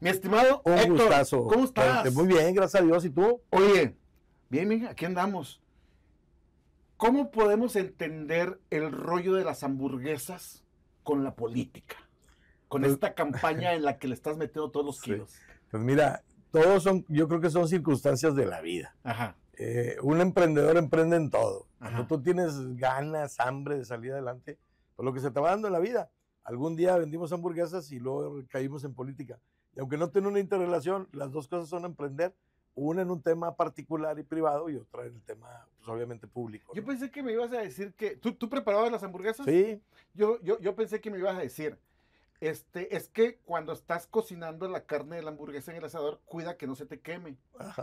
Mi estimado Un ¿Cómo estás? Este, muy bien, gracias a Dios. ¿Y tú? Oye, bien, bien, aquí andamos. ¿Cómo podemos entender el rollo de las hamburguesas con la política? Con pues esta campaña en la que le estás metiendo todos los kilos. Pues mira, todos son, yo creo que son circunstancias de la vida. Eh, un emprendedor emprende en todo. tú tienes ganas, hambre de salir adelante, por pues lo que se te va dando en la vida. Algún día vendimos hamburguesas y luego caímos en política. Y aunque no tiene una interrelación, las dos cosas son emprender, una en un tema particular y privado y otra en el tema, pues, obviamente, público. Yo pensé que me ibas a decir que. ¿Tú, tú preparabas las hamburguesas? Sí. Yo, yo, pensé que me ibas a decir. Este, es que cuando estás cocinando la carne de la hamburguesa en el asador, cuida que no se te queme.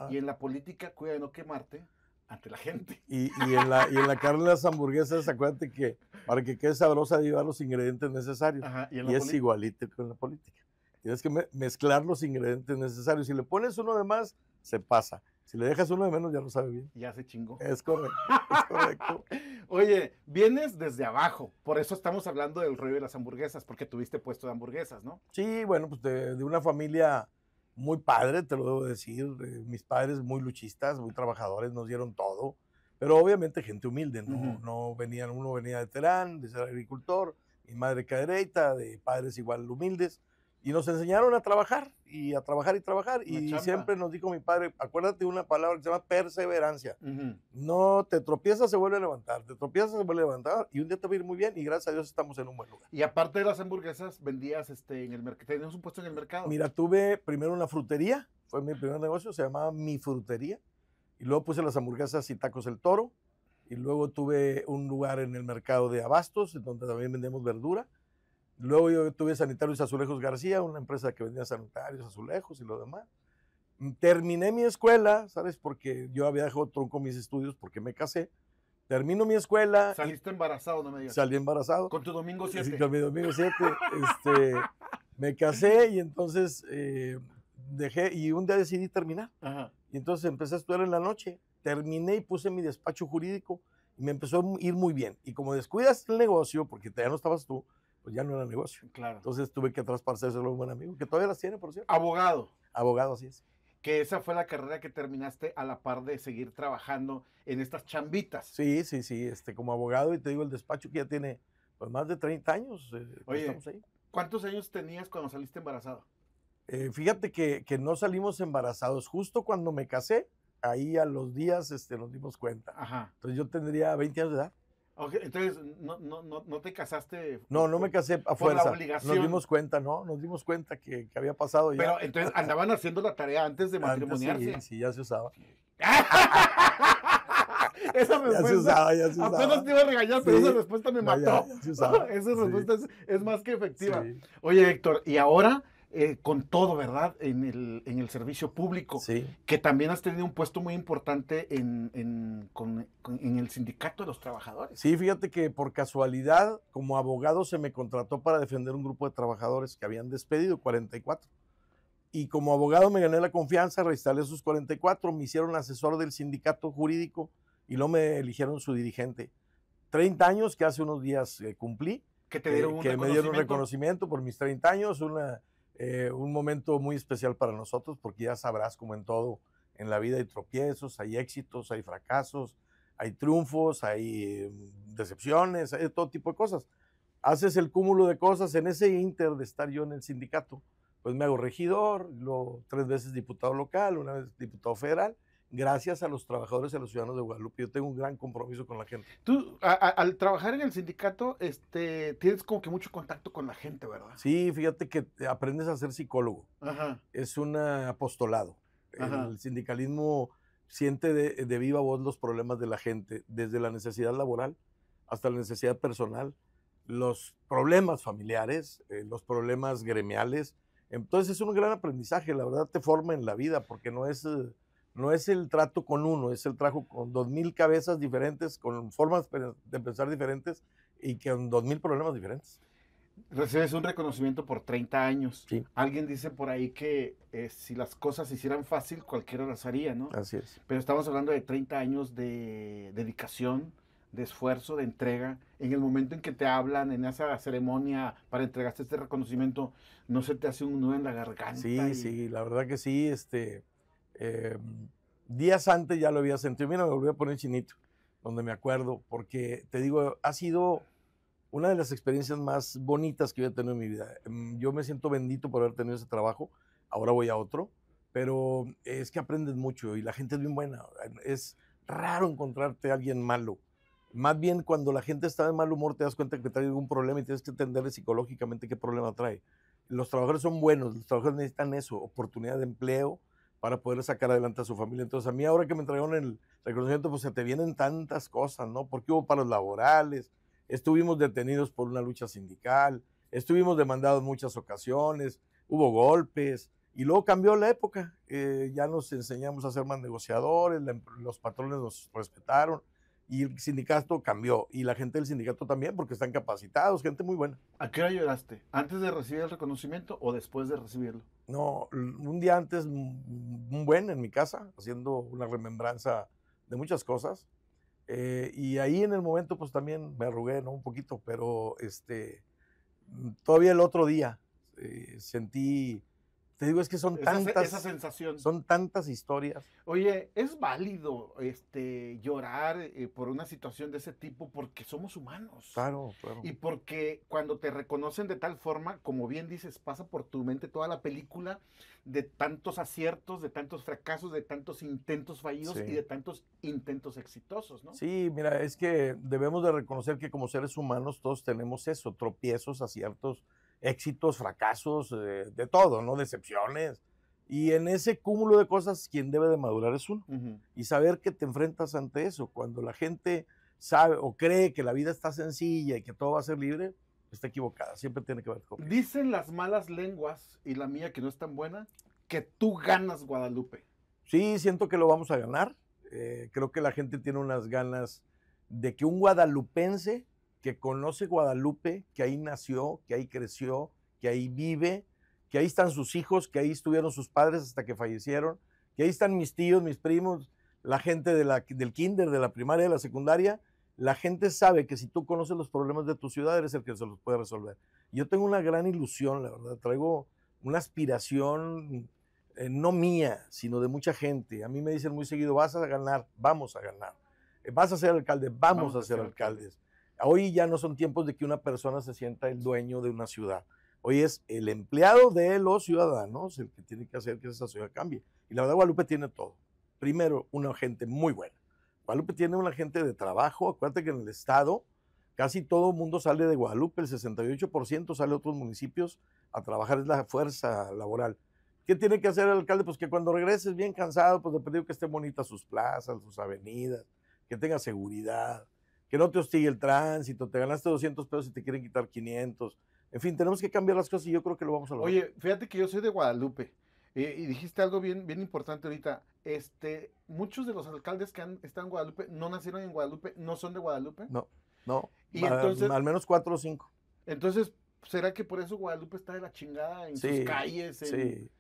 Y en la política, cuida de no quemarte ante la gente. Y, en la, carne de las hamburguesas, acuérdate que para que quede sabrosa que llevar los ingredientes necesarios. y, es igualito con la política. Tienes que mezclar los ingredientes necesarios. Si le pones uno de más, se pasa. Si le dejas uno de menos, ya lo sabe bien. Ya se chingó. Es correcto. Oye, vienes desde abajo. Por eso estamos hablando del rollo de las hamburguesas, porque tuviste puesto de hamburguesas, ¿no? Sí, bueno, pues de una familia muy padre, te lo debo decir. Eh, mis padres muy luchistas, muy trabajadores, nos dieron todo. Pero obviamente gente humilde, ¿no? no venían, uno venía de Terán, de ser agricultor, mi madre cadereita, de padres igual humildes. Y nos enseñaron a trabajar y a trabajar y trabajar. y siempre nos dijo mi padre, acuérdate una palabra que se llama perseverancia. No te tropiezas, se vuelve a levantar, te tropiezas, se vuelve a levantar. Y un día te va a ir muy bien y gracias a Dios estamos en un buen lugar. Y aparte de las hamburguesas, vendías este, en el mercado, tenías un puesto en el mercado. Mira, tuve primero una frutería, fue mi primer negocio, se llamaba Mi Frutería. Y luego puse las hamburguesas y tacos El Toro. Y luego tuve un lugar en el mercado de abastos, donde también vendemos verdura. Luego yo tuve Sanitarios Azulejos García, una empresa que vendía sanitarios, azulejos y lo demás. Mm, terminé mi escuela, ¿sabes? Porque yo había dejado tronco mis estudios porque me casé. Termino mi escuela. Saliste embarazado, no me digas. Salí embarazado. Con tu domingo 7. Sí, con mi domingo 7. Este, me casé y entonces eh, dejé, y un día decidí terminar. Y entonces empecé a estudiar en la noche. Terminé y puse mi despacho jurídico y me empezó a ir muy bien. Y como descuidas el negocio, porque ya no estabas tú, pues ya no era negocio. Claro. Entonces tuve que traspasar a un buen amigo, que todavía las tiene, por cierto. Abogado. Abogado, así es. Que esa fue la carrera que terminaste a la par de seguir trabajando en estas chambitas. Sí, sí, sí, este, como abogado, y te digo, el despacho que ya tiene pues más de 30 años. Eh, pues, Oye, estamos ahí. ¿cuántos años tenías cuando saliste embarazado? Eh, fíjate que, no salimos embarazados. Justo cuando me casé, ahí a los días este, nos dimos cuenta. Ajá. Entonces yo tendría 20 años de edad entonces, no, no, no, te casaste? No, no me casé a fuerza. Por la obligación. Nos dimos cuenta, ¿no? Nos dimos cuenta que, había pasado ya. Pero entonces andaban haciendo la tarea antes de matrimoniarse. sí, sí, ya se usaba. Esa respuesta. Ya se usaba, ya se usaba. Apenas te iba a regañar, pero esa respuesta me mató. esa respuesta es, más que efectiva. Oye, Héctor, y ahora eh, con todo, ¿verdad? En el, en el servicio público, sí. que también has tenido un puesto muy importante en, en, con, en el sindicato de los trabajadores. Sí, fíjate que por casualidad, como abogado, se me contrató para defender un grupo de trabajadores que habían despedido, 44 y como abogado me gané la confianza, reinstalé sus 44, me hicieron asesor del sindicato jurídico y luego me eligieron su dirigente. 30 años que hace unos días eh, cumplí, que, te eh, dieron que me dieron un reconocimiento por mis 30 años, una eh, un momento muy especial para nosotros porque ya sabrás como en todo, en la vida hay tropiezos, hay éxitos, hay fracasos, hay triunfos, hay mm, decepciones, hay todo tipo de cosas. Haces el cúmulo de cosas en ese inter de estar yo en el sindicato. Pues me hago regidor, lo, tres veces diputado local, una vez diputado federal, gracias a los trabajadores y a los ciudadanos de Guadalupe. Yo tengo un gran compromiso con la gente. Tú, al trabajar en el sindicato, este, tienes como que mucho contacto con la gente, ¿verdad? Sí, fíjate que aprendes a ser psicólogo. Ajá. Es un apostolado. El sindicalismo siente de, de, viva voz los problemas de la gente, desde la necesidad laboral hasta la necesidad personal, los problemas familiares, eh, los problemas gremiales. Entonces es un gran aprendizaje, la verdad te forma en la vida, porque no es... Eh, no es el trato con uno, es el trato con dos mil cabezas diferentes, con formas de pensar diferentes y con dos mil problemas diferentes. Recibes un reconocimiento por 30 años. Alguien dice por ahí que eh, si las cosas se hicieran fácil, cualquiera las haría, ¿no? Así es. Pero estamos hablando de 30 años de dedicación, de esfuerzo, de entrega. En el momento en que te hablan, en esa ceremonia para entregarte este reconocimiento, ¿no se te hace un nudo en la garganta? Sí, sí, la verdad que sí. Este, Em, días antes ya lo había sentido. Mira, me volví a poner chinito, donde me acuerdo, porque te digo, ha sido una de las experiencias más bonitas que he tenido en mi vida. Em, yo me siento bendito por haber tenido ese trabajo. Ahora voy a otro, pero es que aprendes mucho y la gente es bien buena. Es raro encontrarte a alguien malo. Más bien cuando la gente está de mal humor te das cuenta que trae algún problema y tienes que entenderle psicológicamente qué problema trae. Los trabajadores son buenos, los trabajadores necesitan eso, oportunidad de empleo, para poder sacar adelante a su familia. Entonces, a mí ahora que me trajeron el reconocimiento, pues se te vienen tantas cosas, ¿no? Porque hubo paros laborales, estuvimos detenidos por una lucha sindical, estuvimos demandados muchas ocasiones, hubo golpes, y luego cambió la época. Eh, ya nos enseñamos a ser más negociadores, em, los patrones nos respetaron, y el sindicato cambió y la gente del sindicato también porque están capacitados, gente muy buena. ¿A qué hora lloraste? ¿Antes de recibir el reconocimiento o después de recibirlo? No, un día antes, un buen en mi casa, haciendo una remembranza de muchas cosas. Eh, y ahí en el momento pues también me arrugué, ¿no? Un poquito, pero este, mm, todavía el otro día eh, sentí te digo, es que son tantas. Son tantas historias. Oye, es válido este, llorar eh, por una situación de ese tipo porque somos humanos. Claro, claro. Y porque cuando te reconocen de tal forma, como bien dices, pasa por tu mente toda la película de tantos aciertos, de tantos fracasos, de tantos intentos fallidos y de tantos intentos exitosos, ¿no? Sí, mira, es que debemos de reconocer que como seres humanos todos tenemos eso, tropiezos, aciertos éxitos, fracasos, eh, de todo, ¿no? Decepciones. Y en ese cúmulo de cosas, quien debe de madurar es uno. Y saber que te enfrentas ante eso. Cuando la gente sabe o cree que la vida está sencilla y que todo va a ser libre, está equivocada. Siempre tiene que ver con. Dicen las malas lenguas, y la mía que no es tan buena, que tú ganas Guadalupe. Sí, siento que lo vamos a ganar. Eh, creo que la gente tiene unas ganas de que un guadalupense que conoce Guadalupe, que ahí nació, que ahí creció, que ahí vive, que ahí están sus hijos, que ahí estuvieron sus padres hasta que fallecieron, que ahí están mis tíos, mis primos, la gente de del kinder, de la primaria, de la secundaria. La gente sabe que si tú conoces los problemas de tu ciudad, eres el que se los puede resolver. Yo tengo una gran ilusión, la verdad, traigo una aspiración eh, no mía, sino de mucha gente. A mí me dicen muy seguido, vas a ganar, vamos a ganar. Vas a ser alcalde, vamos, a ser, alcaldes. Hoy ya no son tiempos de que una persona se sienta el dueño de una ciudad. Hoy es el empleado de los ciudadanos el que tiene que hacer que esa ciudad cambie. Y la verdad, Guadalupe tiene todo. Primero, una gente muy buena. Guadalupe tiene una gente de trabajo. Acuérdate que en el Estado casi todo el mundo sale de Guadalupe, el 68% sale a otros municipios a trabajar, es la fuerza laboral. ¿Qué tiene que hacer el alcalde? Pues que cuando regreses bien cansado, pues de que estén bonitas sus plazas, sus avenidas, que tenga seguridad, que no te hostigue el tránsito, te ganaste 200 pesos y te quieren quitar 500. En fin, tenemos que cambiar las cosas y yo creo que lo vamos a lograr. Oye, fíjate que yo soy de Guadalupe eh, y dijiste algo bien, bien importante ahorita. Este, muchos de los alcaldes que han estado en Guadalupe no nacieron en Guadalupe, no son de Guadalupe. No, no. Y entonces, al menos cuatro o cinco. Entonces, ¿será que por eso Guadalupe está de la chingada en sus calles? Sí.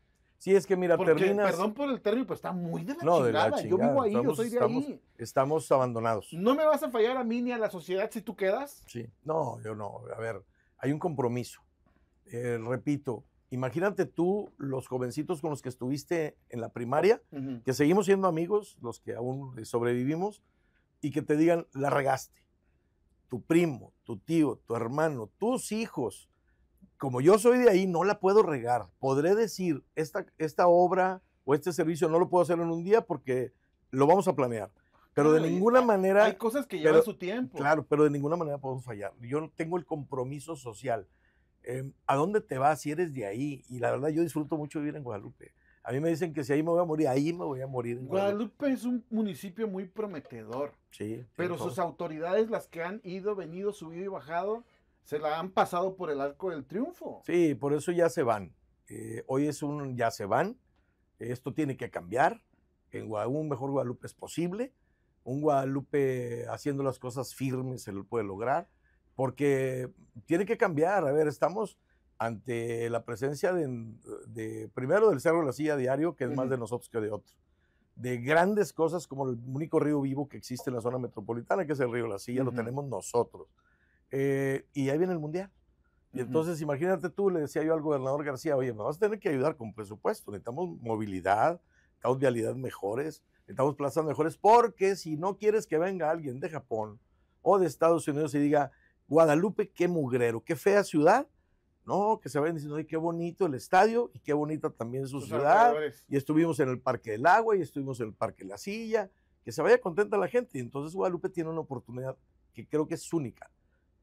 Sí, es que mira, Porque, terminas. Perdón por el término, pero está muy de la, no, De la chingada. Yo vivo ahí, yo soy de ahí. Estamos abandonados. ¿No me vas a fallar a mí ni a la sociedad si tú quedas? Sí. No, yo no. A ver, hay un compromiso. Eh, repito, imagínate tú los jovencitos con los que estuviste en la primaria, que seguimos siendo amigos, los que aún sobrevivimos, y que te digan, la regaste. Tu primo, tu tío, tu hermano, tus hijos como yo soy de ahí, no la puedo regar. Podré decir, esta, esta obra o este servicio no lo puedo hacer en un día porque lo vamos a planear. Pero de ninguna manera... Hay cosas que llevan su tiempo. Claro, pero de ninguna manera podemos fallar. Yo tengo el compromiso social. Em, ¿A dónde te vas si eres de ahí? Y la verdad, yo disfruto mucho vivir en Guadalupe. A mí me dicen que si ahí me voy a morir, ahí me voy a morir. En Guadalupe. Guadalupe es un municipio muy prometedor. Sí. Pero sus autoridades, las que han ido, venido, subido y bajado, se la han pasado por el arco del triunfo. Sí, por eso ya se van. Eh, hoy es un ya se van. Esto tiene que cambiar. En un mejor Guadalupe es posible. Un Guadalupe haciendo las cosas firmes se lo puede lograr. Porque tiene que cambiar. A ver, estamos ante la presencia de, primero del Cerro de la Silla Diario, que es más de nosotros que de otros de grandes cosas como el único río vivo que existe en la zona metropolitana, que es el río La Silla, lo tenemos nosotros. Eh, y ahí viene el mundial. Y entonces, imagínate tú, le decía yo al gobernador García, oye, me vas a tener que ayudar con presupuesto, necesitamos movilidad, necesitamos vialidad mejores, necesitamos plazas mejores, porque si no quieres que venga alguien de Japón o de Estados Unidos y diga, Guadalupe, qué mugrero, qué fea ciudad, no, que se vayan diciendo, ay, qué bonito el estadio y qué bonita también su ciudad. Y estuvimos en el Parque del Agua y estuvimos en el Parque de la Silla, que se vaya contenta la gente. Y entonces Guadalupe tiene una oportunidad que creo que es única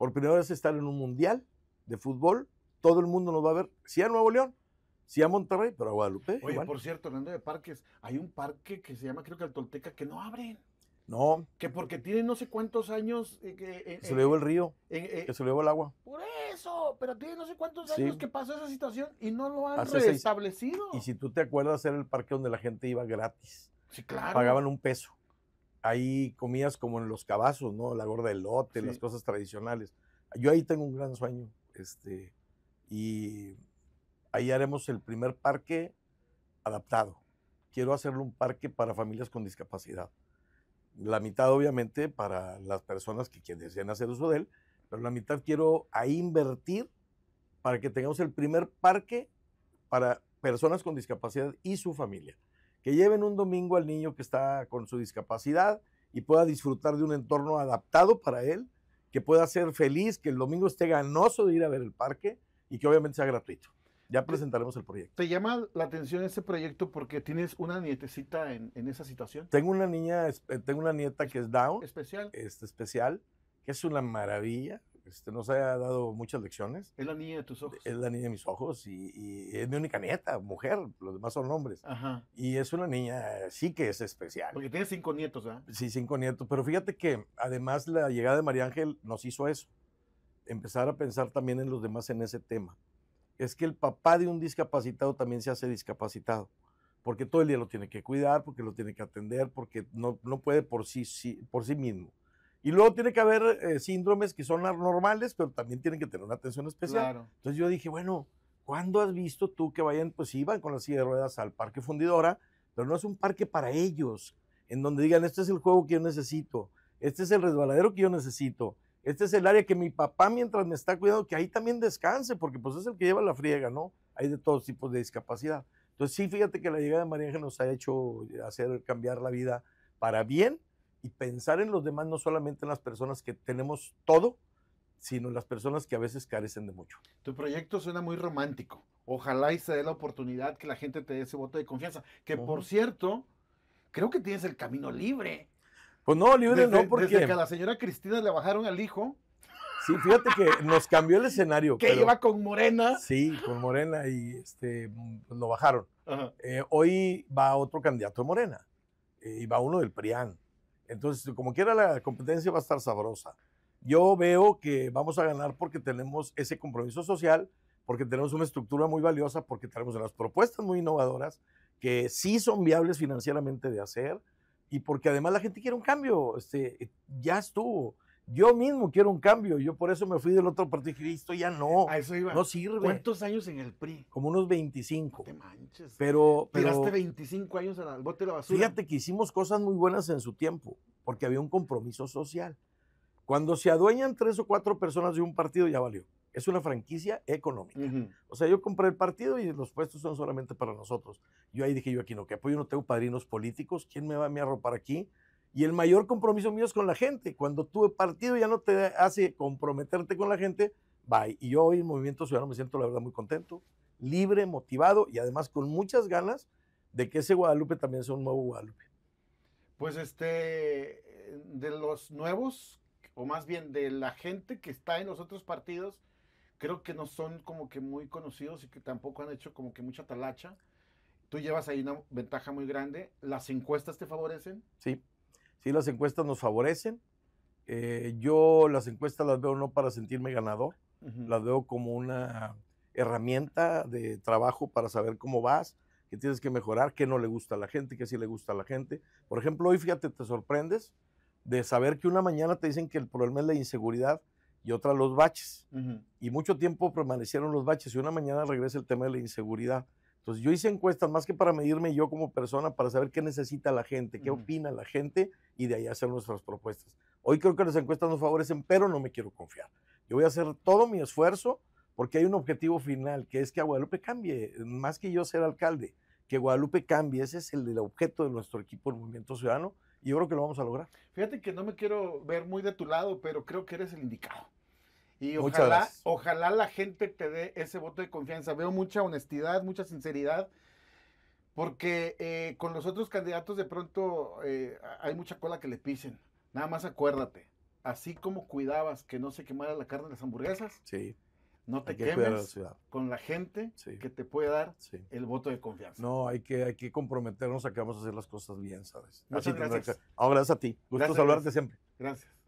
por primera vez estar en un mundial de fútbol, todo el mundo nos va a ver, si a Nuevo León, si a Monterrey, pero a Guadalupe. Oye, por cierto, hablando de parques, hay un parque que se llama, creo que el Tolteca, que no abren. No. Que porque tiene no sé cuántos años. Eh, eh, que se eh, le llevó el río. que se le llevó el agua. Por eso, pero tiene no sé cuántos años que pasó esa situación y no lo han restablecido. Y si tú te acuerdas, era el parque donde la gente iba gratis. Sí, claro. Pagaban un peso hay comidas como en los cabazos, ¿no? La gorda de lote, las cosas tradicionales. Yo ahí tengo un gran sueño, este, y ahí haremos el primer parque adaptado. Quiero hacerlo un parque para familias con discapacidad. La mitad, obviamente, para las personas que quienes hacer uso de él, pero la mitad quiero ahí invertir para que tengamos el primer parque para personas con discapacidad y su familia que lleven un domingo al niño que está con su discapacidad y pueda disfrutar de un entorno adaptado para él, que pueda ser feliz, que el domingo esté ganoso de ir a ver el parque y que obviamente sea gratuito. Ya presentaremos el proyecto. ¿Te llama la atención este proyecto porque tienes una nietecita en, en esa situación? Tengo una niña, eh, tengo una nieta que es Down. Especial. Este, especial, que es una maravilla este, nos ha dado muchas lecciones. Es la niña de tus ojos. Es la niña de mis ojos y, es mi única nieta, mujer, los demás son hombres. Y es una niña, sí que es especial. Porque tiene cinco nietos, ¿ah? Sí, cinco nietos. Pero fíjate que además la llegada de María Ángel nos hizo eso, empezar a pensar también en los demás en ese tema. Es que el papá de un discapacitado también se hace discapacitado porque todo el día lo tiene que cuidar, porque lo tiene que atender, porque no, no puede por sí, por sí mismo. Y luego tiene que haber eh, síndromes que son normales, pero también tienen que tener una atención especial. Entonces yo dije, bueno, ¿cuándo has visto tú que vayan, pues iban con las silla de ruedas al parque fundidora, pero no es un parque para ellos, en donde digan, este es el juego que yo necesito, este es el resbaladero que yo necesito, este es el área que mi papá mientras me está cuidando, que ahí también descanse, porque pues es el que lleva la friega, ¿no? Hay de todos tipos de discapacidad. Entonces sí, fíjate que la llegada de María nos ha hecho eh, hacer cambiar la vida para bien y pensar en los demás, no solamente en las personas que tenemos todo, sino en las personas que a veces carecen de mucho. Tu proyecto suena muy romántico. Ojalá y se dé la oportunidad que la gente te dé ese voto de confianza. Que por cierto, creo que tienes el camino libre. Pues no, libre no, porque. Desde que a la señora Cristina le bajaron al hijo. Sí, fíjate que nos cambió el escenario. Que iba con Morena. Sí, con Morena y este, pues lo bajaron. Eh, hoy va otro candidato de Morena. Eh, y va uno del PRIAN. Entonces, como quiera, la competencia va a estar sabrosa. Yo veo que vamos a ganar porque tenemos ese compromiso social, porque tenemos una estructura muy valiosa, porque tenemos unas propuestas muy innovadoras que sí son viables financieramente de hacer y porque además la gente quiere un cambio. Este, ya estuvo. Yo mismo quiero un cambio. Yo por eso me fui del otro partido y dije, esto ya no. No sirve. ¿Cuántos años en el PRI? Como unos 25. te manches. Pero, Tiraste 25 años el bote de la basura. Fíjate que hicimos cosas muy buenas en su tiempo, porque había un compromiso social. Cuando se adueñan tres o cuatro personas de un partido, ya valió. Es una franquicia económica. O sea, yo compré el partido y los puestos son solamente para nosotros. Yo ahí dije, yo aquí no, que apoyo no tengo padrinos políticos. ¿Quién me va a, mi arropar aquí? Y el mayor compromiso mío es con la gente. Cuando tu partido ya no te hace comprometerte con la gente, bye. Y yo hoy en Movimiento Ciudadano me siento, la verdad, muy contento, libre, motivado y además con muchas ganas de que ese Guadalupe también sea un nuevo Guadalupe. Pues este, de los nuevos, o más bien de la gente que está en los otros partidos, creo que no son como que muy conocidos y que tampoco han hecho como que mucha talacha. Tú llevas ahí una ventaja muy grande. ¿Las encuestas te favorecen? Sí. Sí, las encuestas nos favorecen. Eh, yo las encuestas las veo no para sentirme ganador, las veo como una herramienta de trabajo para saber cómo vas, qué tienes que mejorar, qué no le gusta a la gente, qué sí le gusta a la gente. Por ejemplo, hoy fíjate, te sorprendes de saber que una mañana te dicen que el problema es la inseguridad y otra los baches. Y mucho tiempo permanecieron los baches y una mañana regresa el tema de la inseguridad. Entonces yo hice encuestas más que para medirme yo como persona, para saber qué necesita la gente, qué opina la gente y de ahí hacer nuestras propuestas. Hoy creo que las encuestas nos favorecen, pero no me quiero confiar. Yo voy a hacer todo mi esfuerzo porque hay un objetivo final, que es que Guadalupe cambie, más que yo ser alcalde, que Guadalupe cambie, ese es el, el objeto de nuestro equipo el Movimiento Ciudadano y yo creo que lo vamos a lograr. Fíjate que no me quiero ver muy de tu lado, pero creo que eres el indicado. Y ojalá, ojalá la gente te dé ese voto de confianza. Veo mucha honestidad, mucha sinceridad, porque eh, con los otros candidatos de pronto eh, hay mucha cola que le pisen. Nada más acuérdate, así como cuidabas que no se quemara la carne de las hamburguesas, sí. no te quemes con la gente que te puede dar el voto de confianza. No, hay que, hay que comprometernos a que vamos a hacer las cosas bien, ¿sabes? Muchas así gracias. Ahora es a ti. Gusto saludarte siempre. Gracias.